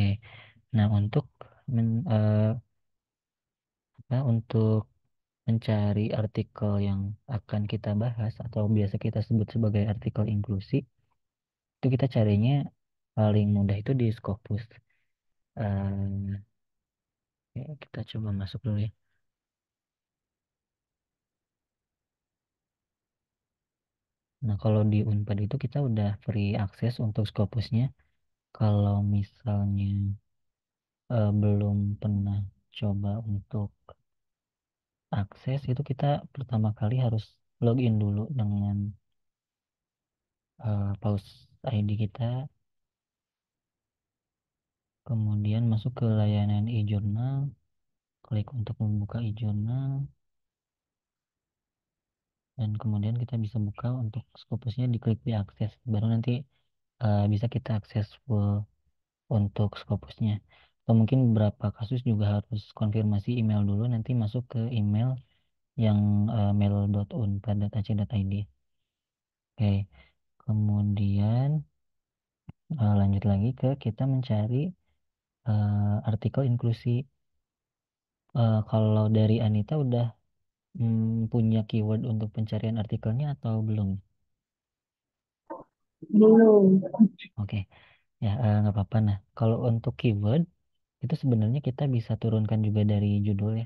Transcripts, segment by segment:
Oke. Nah, untuk men, uh, apa untuk mencari artikel yang akan kita bahas atau biasa kita sebut sebagai artikel inklusi, itu kita carinya paling mudah itu di Scopus. Uh, ya, kita coba masuk dulu ya. Nah, kalau di Unpad itu kita udah free akses untuk Scopusnya. Kalau misalnya uh, belum pernah coba untuk akses itu kita pertama kali harus login dulu dengan uh, Paus ID kita, kemudian masuk ke layanan e-journal, klik untuk membuka e-journal, dan kemudian kita bisa buka untuk Scopusnya diklik di akses. Baru nanti uh, bisa kita akses full untuk skopusnya. Atau mungkin beberapa kasus juga harus konfirmasi email dulu nanti masuk ke email yang uh, eh, mail.unpad.ac.id. Oke, kemudian uh, lanjut lagi ke kita mencari uh, artikel inklusi. Uh, kalau dari Anita udah hmm, punya keyword untuk pencarian artikelnya atau belum? Belum. Oke, ya eh, nggak apa-apa. Nah, kalau untuk keyword itu sebenarnya kita bisa turunkan juga dari judul ya.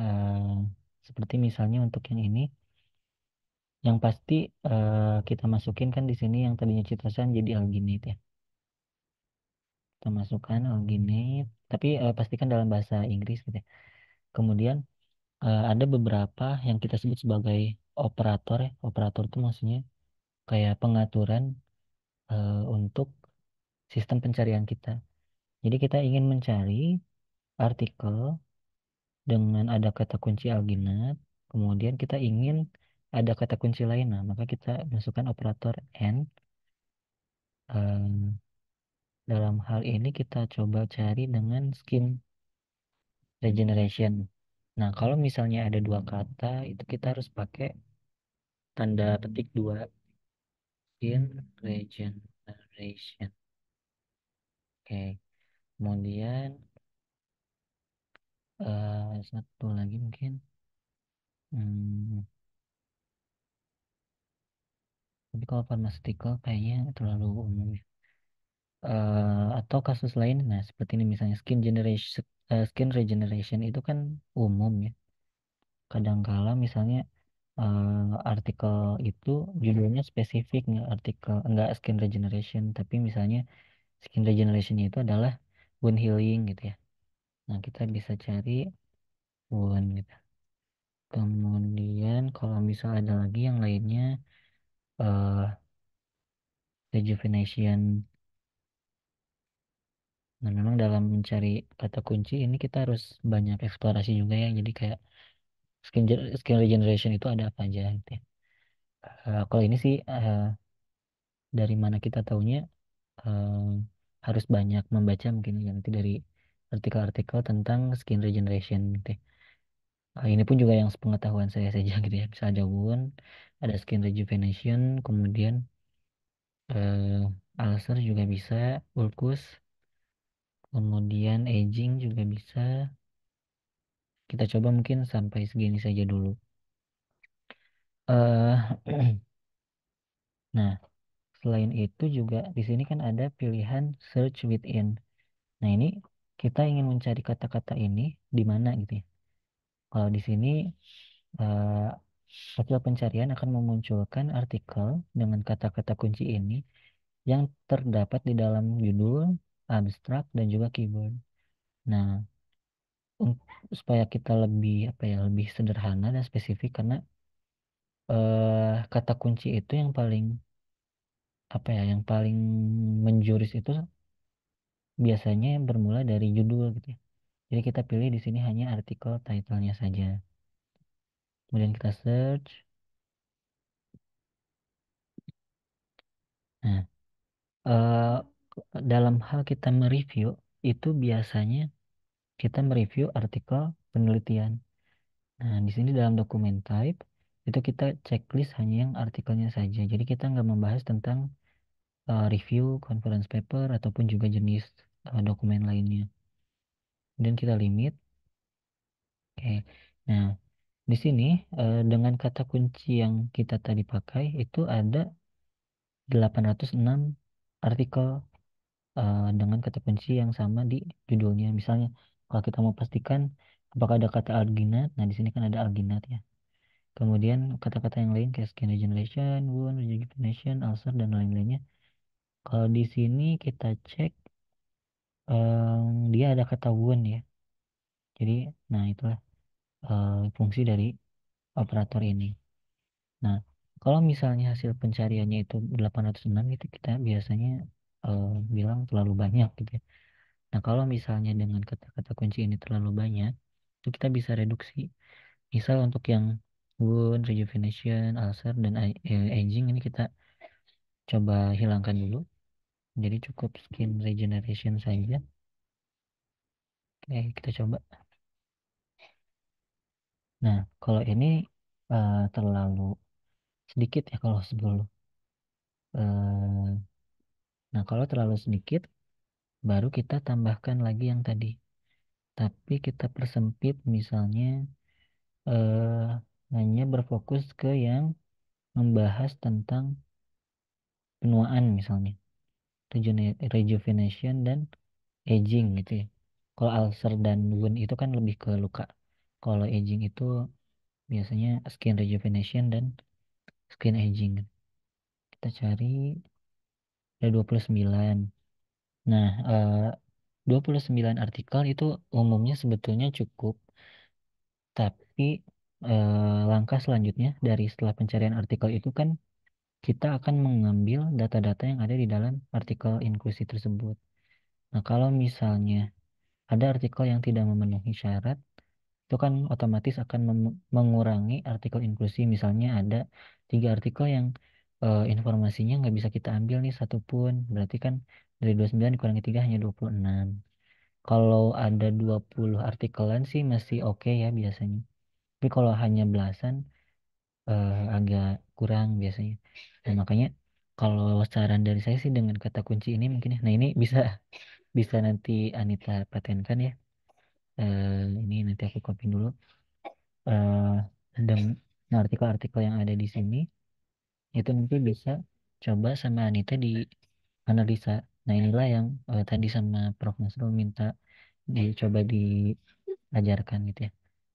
Eh, seperti misalnya untuk yang ini, yang pasti eh, kita masukin kan di sini yang tadinya citrasan jadi alginate ya. Kita masukkan alginate, tapi eh, pastikan dalam bahasa Inggris gitu ya. Kemudian eh, ada beberapa yang kita sebut sebagai operator ya. Operator itu maksudnya kayak pengaturan eh, untuk sistem pencarian kita. Jadi kita ingin mencari artikel dengan ada kata kunci alginat, kemudian kita ingin ada kata kunci lain. Nah, maka kita masukkan operator and. Eh, dalam hal ini kita coba cari dengan skin regeneration. Nah, kalau misalnya ada dua kata, itu kita harus pakai tanda petik dua skin regeneration. Oke, kemudian uh, satu lagi mungkin. Hmm. Tapi kalau pharmaceutical kayaknya terlalu umum ya. Uh, atau kasus lain, nah seperti ini misalnya skin generation, eh, skin regeneration itu kan umum ya. Kadangkala misalnya uh, artikel itu judulnya spesifik nggak artikel nggak skin regeneration tapi misalnya skin regeneration itu adalah wound healing gitu ya. Nah, kita bisa cari wound gitu. Kemudian kalau misal ada lagi yang lainnya uh, rejuvenation. Nah, memang dalam mencari kata kunci ini kita harus banyak eksplorasi juga ya. Jadi kayak skin skin regeneration itu ada apa aja gitu ya. Uh, kalau ini sih uh, dari mana kita taunya uh, harus banyak membaca mungkin ya nanti dari artikel-artikel tentang skin regeneration gitu ya. Uh, ini pun juga yang sepengetahuan saya saja gitu ya bisa jagoan ada skin rejuvenation kemudian uh, ulcer juga bisa ulkus kemudian aging juga bisa kita coba mungkin sampai segini saja dulu. Uh, nah, selain itu juga di sini kan ada pilihan search within. Nah, ini kita ingin mencari kata-kata ini di mana gitu ya. Kalau di sini uh, hasil pencarian akan memunculkan artikel dengan kata-kata kunci ini yang terdapat di dalam judul, abstrak, dan juga keyboard. Nah, Mmm, supaya kita lebih apa ya, lebih sederhana dan spesifik karena, eh, kata kunci itu yang paling apa ya, yang paling menjuris itu biasanya bermula dari judul gitu ya. Jadi kita pilih di sini hanya artikel title-nya saja. Kemudian kita search. Nah, eh, dalam hal kita mereview itu biasanya kita mereview artikel penelitian. Nah, di sini dalam dokumen type, itu kita checklist hanya yang artikelnya saja. Jadi kita nggak membahas tentang uh, review, conference paper, ataupun juga jenis uh, dokumen lainnya. Dan kita limit. Oke, okay. nah di sini uh, dengan kata kunci yang kita tadi pakai itu ada 806 artikel uh, dengan kata kunci yang sama di judulnya. Misalnya kalau kita mau pastikan apakah ada kata alginat, nah di sini kan ada alginat ya. Kemudian kata-kata yang lain kayak skin regeneration, wound rejuvenation, ulcer dan lain-lainnya. Kalau di sini kita cek um, dia ada kata wound ya. Jadi nah itulah uh, fungsi dari operator ini. Nah, kalau misalnya hasil pencariannya itu 806 itu kita biasanya uh, bilang terlalu banyak gitu ya. Nah, kalau misalnya dengan kata-kata kunci ini terlalu banyak, itu kita bisa reduksi. Misal untuk yang wound, rejuvenation, ulcer, dan e, aging ini kita coba hilangkan dulu. Jadi cukup skin regeneration saja. Oke, kita coba. Nah, kalau ini uh, terlalu sedikit ya kalau sebelum. Uh, nah, kalau terlalu sedikit, baru kita tambahkan lagi yang tadi. Tapi kita persempit misalnya eh, hanya berfokus ke yang membahas tentang penuaan misalnya. Rejuvenation dan aging gitu ya. Kalau ulcer dan wound itu kan lebih ke luka. Kalau aging itu biasanya skin rejuvenation dan skin aging. Kita cari ada 29. Nah, eh, uh, 29 artikel itu umumnya sebetulnya cukup, tapi uh, langkah selanjutnya dari setelah pencarian artikel itu kan kita akan mengambil data-data yang ada di dalam artikel inklusi tersebut. Nah, kalau misalnya ada artikel yang tidak memenuhi syarat, itu kan otomatis akan mengurangi artikel inklusi. Misalnya ada tiga artikel yang eh, informasinya nggak bisa kita ambil nih satupun, berarti kan dari 29 dikurangi 3 hanya 26. Kalau ada 20 artikelan sih masih oke okay ya biasanya. Tapi kalau hanya belasan eh, agak kurang biasanya. Nah makanya kalau saran dari saya sih dengan kata kunci ini mungkin ya. Nah ini bisa bisa nanti Anita patenkan ya. Eh, ini nanti aku copy dulu. Eh, dan nah, artikel-artikel yang ada di sini itu mungkin bisa coba sama Anita di analisa Nah inilah yang uh, tadi sama Prof Nasrul minta dicoba diajarkan gitu ya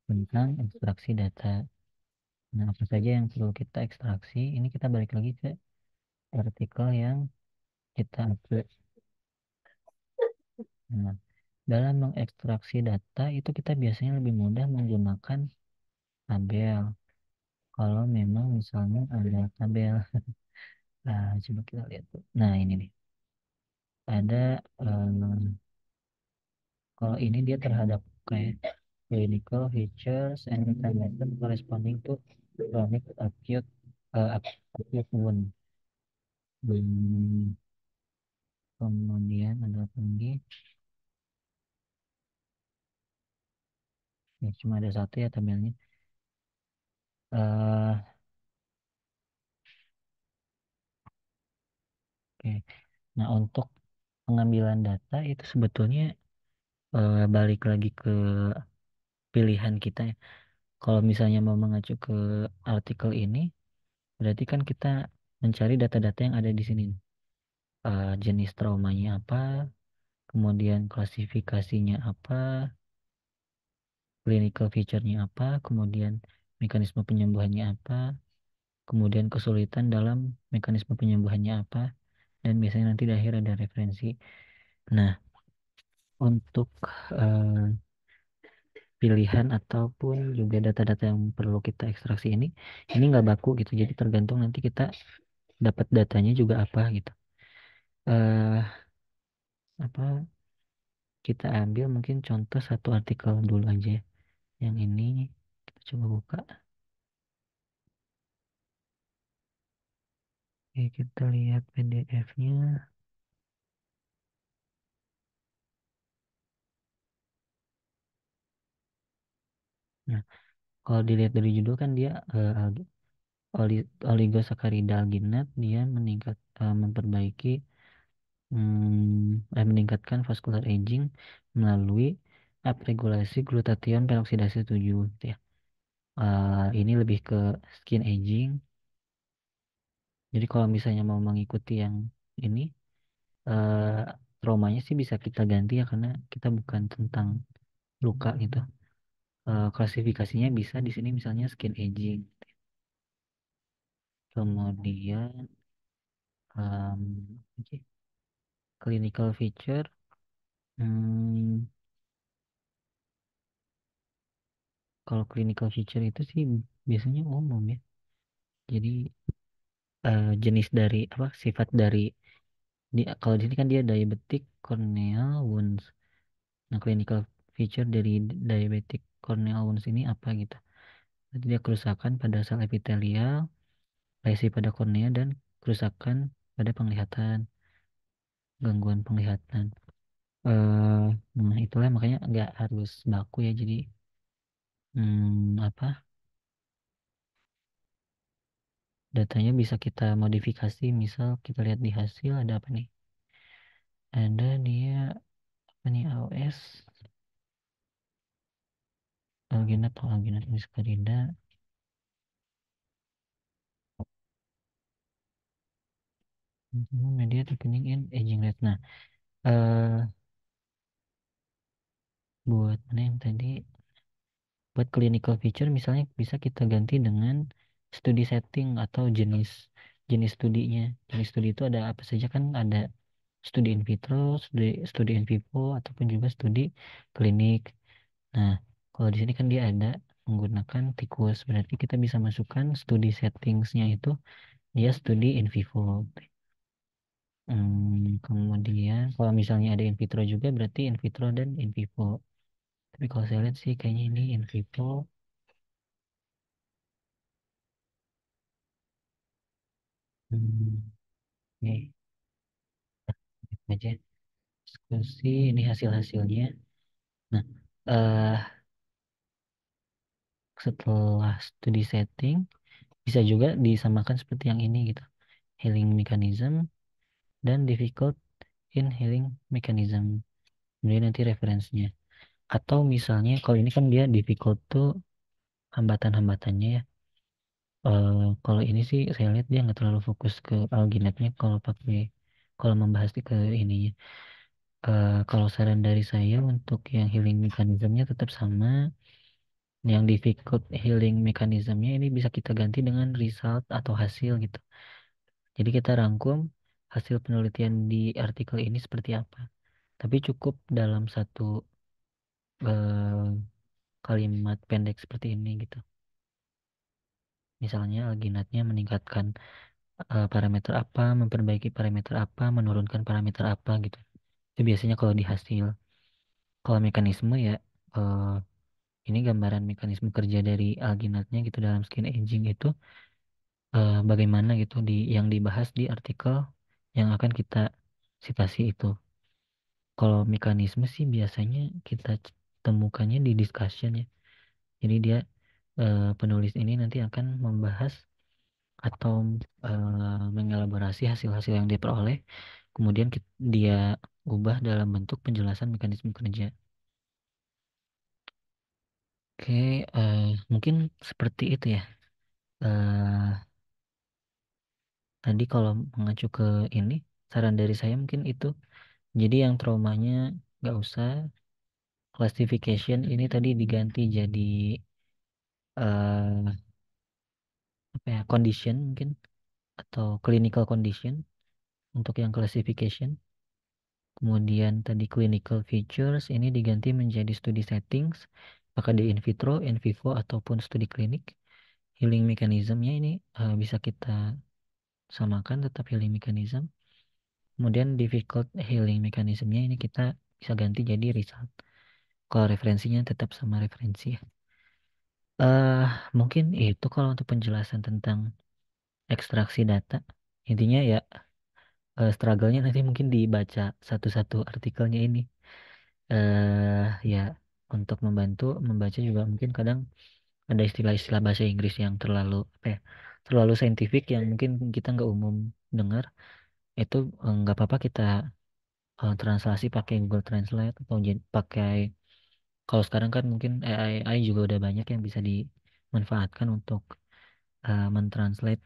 tentang ekstraksi data. Nah apa saja yang perlu kita ekstraksi? Ini kita balik lagi ke artikel yang kita upload. Nah, dalam mengekstraksi data itu kita biasanya lebih mudah menggunakan tabel. Kalau memang misalnya ada tabel, nah, coba kita lihat tuh. Nah ini nih ada um, kalau ini dia terhadap kayak clinical features and intervention corresponding to chronic acute uh, acute wound. Hmm. Kemudian ada tinggi lagi? Ya, cuma ada satu ya tabelnya. Uh, Oke. Okay. Nah, untuk pengambilan data itu sebetulnya eh, balik lagi ke pilihan kita ya. Kalau misalnya mau mengacu ke artikel ini, berarti kan kita mencari data-data yang ada di sini. Eh, jenis traumanya apa, kemudian klasifikasinya apa, clinical feature-nya apa, kemudian mekanisme penyembuhannya apa, kemudian kesulitan dalam mekanisme penyembuhannya apa, dan biasanya nanti di akhir ada referensi. Nah, untuk eh, pilihan ataupun juga data-data yang perlu kita ekstraksi ini, ini nggak baku gitu, jadi tergantung nanti kita dapat datanya juga apa gitu. Eh, apa kita ambil mungkin contoh satu artikel dulu aja ya. Yang ini kita coba buka. Oke, kita lihat PDF-nya. Nah, kalau dilihat dari judul kan dia uh, eh, oligosakarida alginat dia meningkat uh, memperbaiki hmm, eh, meningkatkan vascular aging melalui upregulasi glutathione peroksidase 7 gitu ya. Uh, ini lebih ke skin aging jadi kalau misalnya mau mengikuti yang ini, uh, traumanya sih bisa kita ganti ya karena kita bukan tentang luka gitu. Uh, klasifikasinya bisa di sini misalnya skin aging. Kemudian um, oke, clinical feature hmm, kalau clinical feature itu sih biasanya umum ya. Jadi uh, jenis dari apa sifat dari di kalau di sini kan dia diabetic corneal wounds. Nah, clinical feature dari diabetic corneal wounds ini apa gitu? Jadi dia kerusakan pada sel epitelial, lesi pada kornea dan kerusakan pada penglihatan, gangguan penglihatan. eh nah, itulah makanya nggak harus baku ya. Jadi hmm, apa? datanya bisa kita modifikasi misal kita lihat di hasil ada apa nih ada dia apa nih AOS alginat atau alginat miskarida hmm, media thickening in aging rate nah uh, buat mana yang tadi buat clinical feature misalnya bisa kita ganti dengan studi setting atau jenis jenis studinya. Jenis studi itu ada apa saja kan ada studi in vitro, studi, studi in vivo ataupun juga studi klinik. Nah, kalau di sini kan dia ada menggunakan tikus, berarti kita bisa masukkan studi settingsnya itu dia studi in vivo. Hmm, kemudian kalau misalnya ada in vitro juga berarti in vitro dan in vivo. Tapi kalau saya lihat sih kayaknya ini in vivo Hmm, Oke, aja diskusi ini hasil-hasilnya. Nah, eh setelah studi setting bisa juga disamakan seperti yang ini gitu. Healing mechanism dan difficult in healing mechanism. Kemudian nanti referensinya. Atau misalnya kalau ini kan dia difficult tuh hambatan-hambatannya ya. Eh, kalau ini sih saya lihat dia nggak terlalu fokus ke alginatnya kalau pakai kalau membahas ke ininya. Uh, kalau saran dari saya untuk yang healing mekanismenya tetap sama, yang difficult healing mekanismenya ini bisa kita ganti dengan result atau hasil gitu. Jadi kita rangkum hasil penelitian di artikel ini seperti apa. Tapi cukup dalam satu uh, kalimat pendek seperti ini gitu. Misalnya alginatnya meningkatkan uh, parameter apa, memperbaiki parameter apa, menurunkan parameter apa gitu. Itu biasanya kalau di Kalau mekanisme ya uh, ini gambaran mekanisme kerja dari alginatnya gitu dalam skin aging itu uh, bagaimana gitu di yang dibahas di artikel yang akan kita sitasi itu. Kalau mekanisme sih biasanya kita temukannya di discussion ya. Jadi dia Eh, penulis ini nanti akan membahas atau eh, mengelaborasi hasil-hasil yang diperoleh, kemudian kita, dia ubah dalam bentuk penjelasan mekanisme kerja. Oke, eh, mungkin seperti itu ya. Eh, tadi kalau mengacu ke ini, saran dari saya mungkin itu. Jadi yang traumanya nggak usah classification ini tadi diganti jadi uh, apa ya condition mungkin atau clinical condition untuk yang classification. Kemudian tadi clinical features ini diganti menjadi study settings, maka di in vitro, in vivo ataupun studi klinik. Healing mechanismnya ini uh, bisa kita samakan tetap healing mechanism. Kemudian difficult healing mechanismnya ini kita bisa ganti jadi result. Kalau referensinya tetap sama referensi ya. Uh, mungkin itu kalau untuk penjelasan tentang ekstraksi data. Intinya ya uh, struggle-nya nanti mungkin dibaca satu-satu artikelnya ini. eh ya untuk membantu membaca juga mungkin kadang ada istilah-istilah bahasa Inggris yang terlalu apa ya, terlalu saintifik yang mungkin kita nggak umum dengar. Itu nggak eh, nggak apa-apa kita uh, translasi pakai Google Translate atau pakai kalau sekarang kan mungkin AI, AI juga udah banyak yang bisa dimanfaatkan untuk uh, mentranslate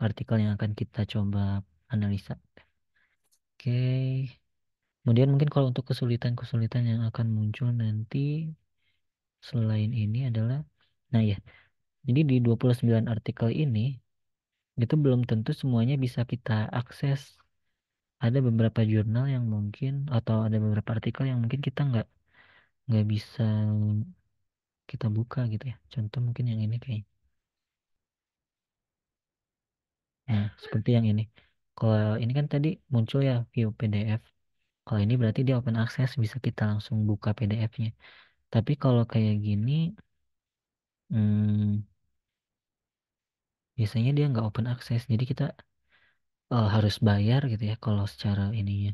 artikel yang akan kita coba analisa. Oke. Kemudian mungkin kalau untuk kesulitan-kesulitan yang akan muncul nanti selain ini adalah nah ya. Jadi di 29 artikel ini itu belum tentu semuanya bisa kita akses. Ada beberapa jurnal yang mungkin atau ada beberapa artikel yang mungkin kita nggak nggak bisa kita buka gitu ya contoh mungkin yang ini kayak nah seperti yang ini kalau ini kan tadi muncul ya view PDF kalau ini berarti dia open access bisa kita langsung buka PDF-nya tapi kalau kayak gini hmm, biasanya dia nggak open access jadi kita uh, harus bayar gitu ya kalau secara ininya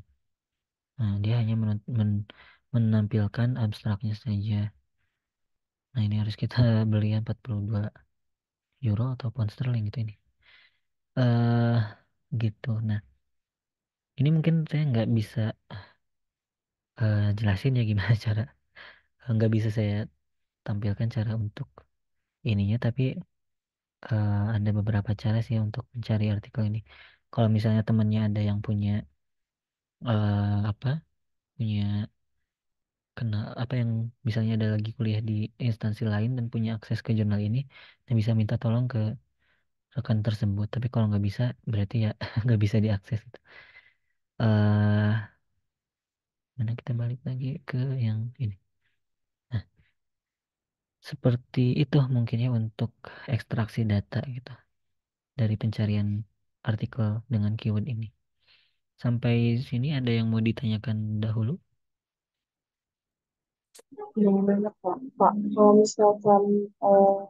nah dia hanya men, men menampilkan abstraknya saja. Nah ini harus kita beli 42 euro ataupun sterling gitu ini. eh uh, gitu. Nah ini mungkin saya nggak bisa uh, jelasin ya gimana cara nggak bisa saya tampilkan cara untuk ininya tapi uh, ada beberapa cara sih untuk mencari artikel ini kalau misalnya temannya ada yang punya uh, apa punya kena apa yang misalnya ada lagi kuliah di instansi lain dan punya akses ke jurnal ini dan bisa minta tolong ke rekan tersebut tapi kalau nggak bisa berarti ya nggak bisa diakses gitu uh, mana kita balik lagi ke yang ini nah seperti itu mungkin ya untuk ekstraksi data gitu dari pencarian artikel dengan keyword ini sampai sini ada yang mau ditanyakan dahulu yang banyak pak pak kalau misalkan uh,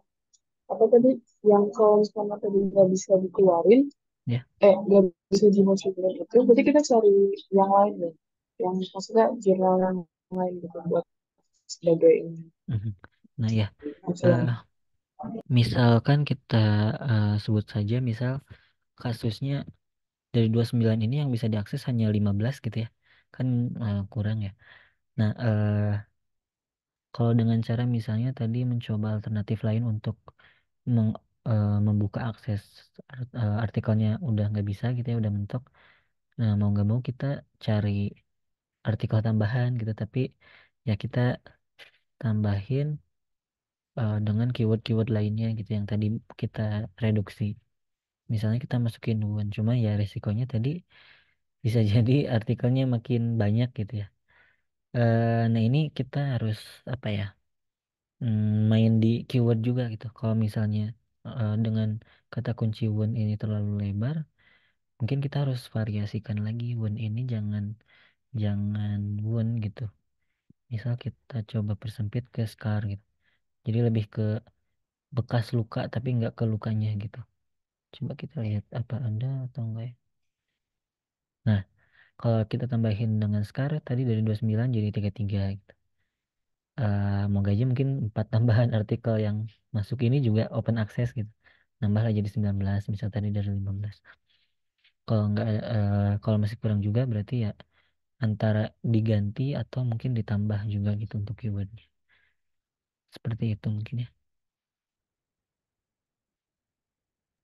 apa tadi yang kalau misalkan tadi nggak bisa dikeluarin ya. eh nggak bisa dimasukin itu berarti kita cari yang lain ya, yang maksudnya jurnal yang lain gitu buat sebagai ini mhm. nah ya uh, misalkan kita uh, sebut saja misal kasusnya dari 29 ini yang bisa diakses hanya 15 gitu ya kan uh, kurang ya nah uh, kalau dengan cara misalnya tadi mencoba alternatif lain untuk meng- eh, membuka akses art, eh, artikelnya udah nggak bisa gitu ya, udah mentok. Nah, mau nggak mau kita cari artikel tambahan gitu, tapi ya kita tambahin eh, dengan keyword-keyword lainnya gitu yang tadi kita reduksi. Misalnya kita masukin one cuma ya resikonya tadi bisa jadi artikelnya makin banyak gitu ya. Uh, nah ini kita harus apa ya? Mm, main di keyword juga gitu. Kalau misalnya uh, dengan kata kunci won ini terlalu lebar, mungkin kita harus variasikan lagi won ini jangan jangan won gitu. Misal kita coba persempit ke scar gitu. Jadi lebih ke bekas luka tapi nggak ke lukanya gitu. Coba kita lihat apa ada atau enggak ya. Nah, kalau kita tambahin dengan sekarang tadi dari 29 jadi 33 gitu. Uh, eh, mau gaji mungkin empat tambahan artikel yang masuk ini juga open access gitu. Nambahlah jadi 19 misal tadi dari 15. Kalau nggak uh, kalau masih kurang juga berarti ya antara diganti atau mungkin ditambah juga gitu untuk keywordnya. Seperti itu mungkin ya.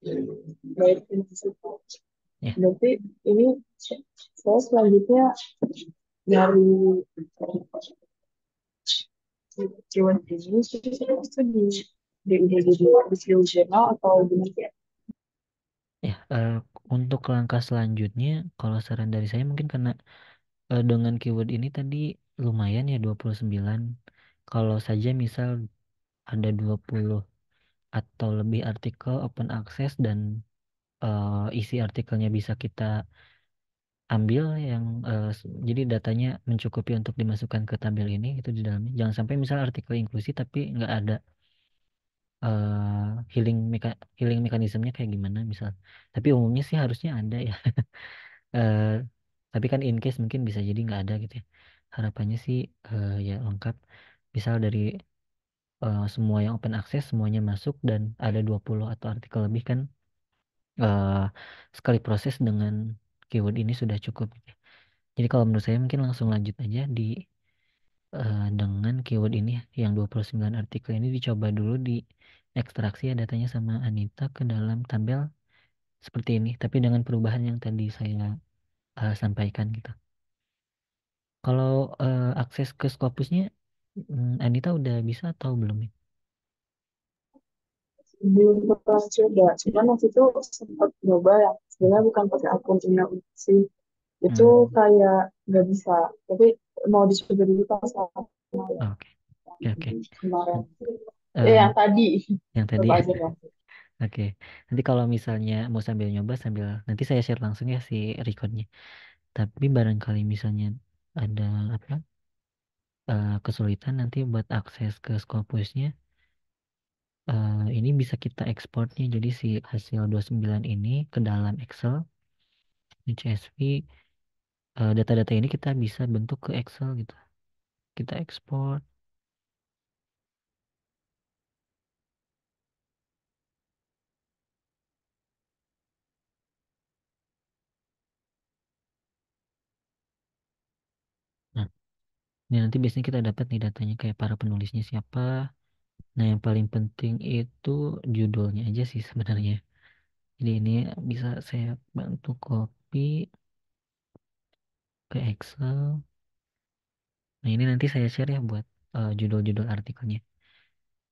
Iya, iya. Ya. Berarti ini saya selanjutnya dari Ciwan ini itu di di UGD di Silujana atau gimana ya? Ya, uh, untuk langkah selanjutnya, kalau saran dari saya mungkin karena uh, dengan keyword ini tadi lumayan ya 29. Kalau saja misal ada 20 atau lebih artikel open access dan uh, isi artikelnya bisa kita ambil yang uh, jadi datanya mencukupi untuk dimasukkan ke tabel ini itu di dalamnya. Jangan sampai misal artikel inklusi tapi nggak ada uh, healing meka healing mekanismenya kayak gimana misal. Tapi umumnya sih harusnya ada ya. uh, tapi kan in case mungkin bisa jadi nggak ada gitu ya. Harapannya sih uh, ya lengkap. Misal dari uh, semua yang open access semuanya masuk dan ada 20 atau artikel lebih kan uh, sekali proses dengan keyword ini sudah cukup. Gitu ya. Jadi kalau menurut saya mungkin langsung lanjut aja di uh, dengan keyword ini yang 29 artikel ini dicoba dulu di ekstraksi ya datanya sama Anita ke dalam tabel seperti ini tapi dengan perubahan yang tadi saya uh, sampaikan gitu. Kalau uh, akses ke Scopusnya hmm, Anita udah bisa atau belum ya? belum pernah coba cuman waktu itu sempat coba ya sebenarnya bukan pakai akun email sih itu hmm. kayak nggak bisa tapi mau dicoba dulu pas oke oke kemarin uh, eh, yang tadi yang tadi coba ya. aja ya. Oke, okay. nanti kalau misalnya mau sambil nyoba sambil nanti saya share langsung ya si recordnya. Tapi barangkali misalnya ada apa uh, kesulitan nanti buat akses ke Scopusnya, uh, ini bisa kita ekspornya jadi si hasil 29 ini ke dalam Excel CSV data eh, data-data ini kita bisa bentuk ke Excel gitu kita ekspor Nah, ini nanti biasanya kita dapat nih datanya kayak para penulisnya siapa, Nah, yang paling penting itu judulnya aja sih sebenarnya. Jadi ini bisa saya bantu copy ke Excel. Nah, ini nanti saya share ya buat eh, judul-judul artikelnya.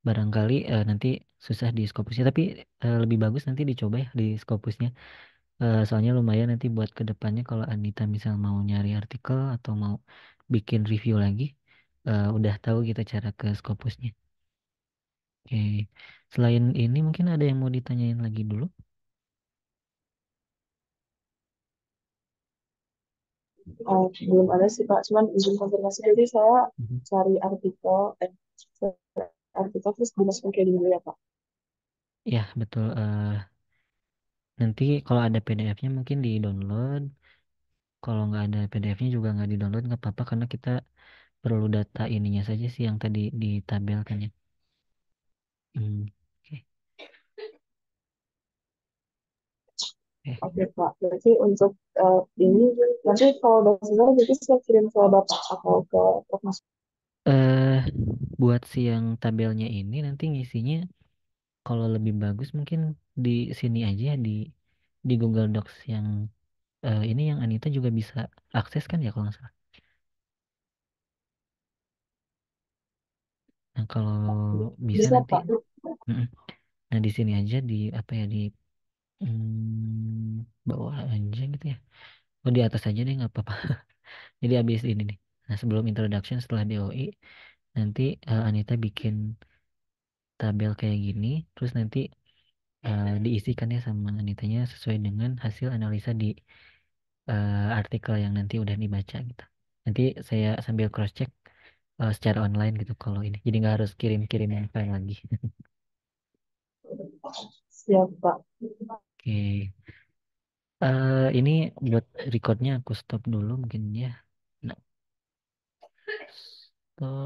Barangkali uh, nanti susah di Scopusnya, tapi uh, lebih bagus nanti dicoba ya di Scopusnya. Uh, soalnya lumayan nanti buat kedepannya kalau Anita misal mau nyari artikel atau mau bikin review lagi, uh, udah tahu kita gitu cara ke Scopusnya. Oke. Selain ini mungkin ada yang mau ditanyain lagi dulu. Oh, belum ada sih Pak, cuman izin konfirmasi jadi saya mm-hmm. cari artikel, eh, artikel terus dimasukkan ke email ya Pak. Ya, betul. Uh, nanti kalau ada PDF-nya mungkin di-download. Kalau nggak ada PDF-nya juga nggak di-download, nggak apa-apa karena kita perlu data ininya saja sih yang tadi ditabelkan ya. Hmm. Oke. Okay. Pak, berarti untuk uh, ini nanti kalau udah selesai jadi saya kirim ke Bapak atau ke Prof. Mas. Uh, eh, buat siang tabelnya ini nanti ngisinya kalau lebih bagus mungkin di sini aja ya, di di Google Docs yang uh, ini yang Anita juga bisa akses kan ya kalau nggak salah. kalau bisa, bisa nanti Pak. nah di sini aja di apa ya di hmm, bawah aja gitu ya oh di atas aja deh nggak apa-apa jadi habis ini nih nah sebelum introduction setelah DOI nanti uh, Anita bikin tabel kayak gini terus nanti uh, diisikan ya sama Anitanya sesuai dengan hasil analisa di uh, artikel yang nanti udah dibaca gitu nanti saya sambil cross check uh, secara online gitu kalau ini. Jadi nggak harus kirim-kirim lain lagi. Siap, Pak. Oke. uh, ini buat recordnya aku stop dulu mungkin ya. Nah, stop.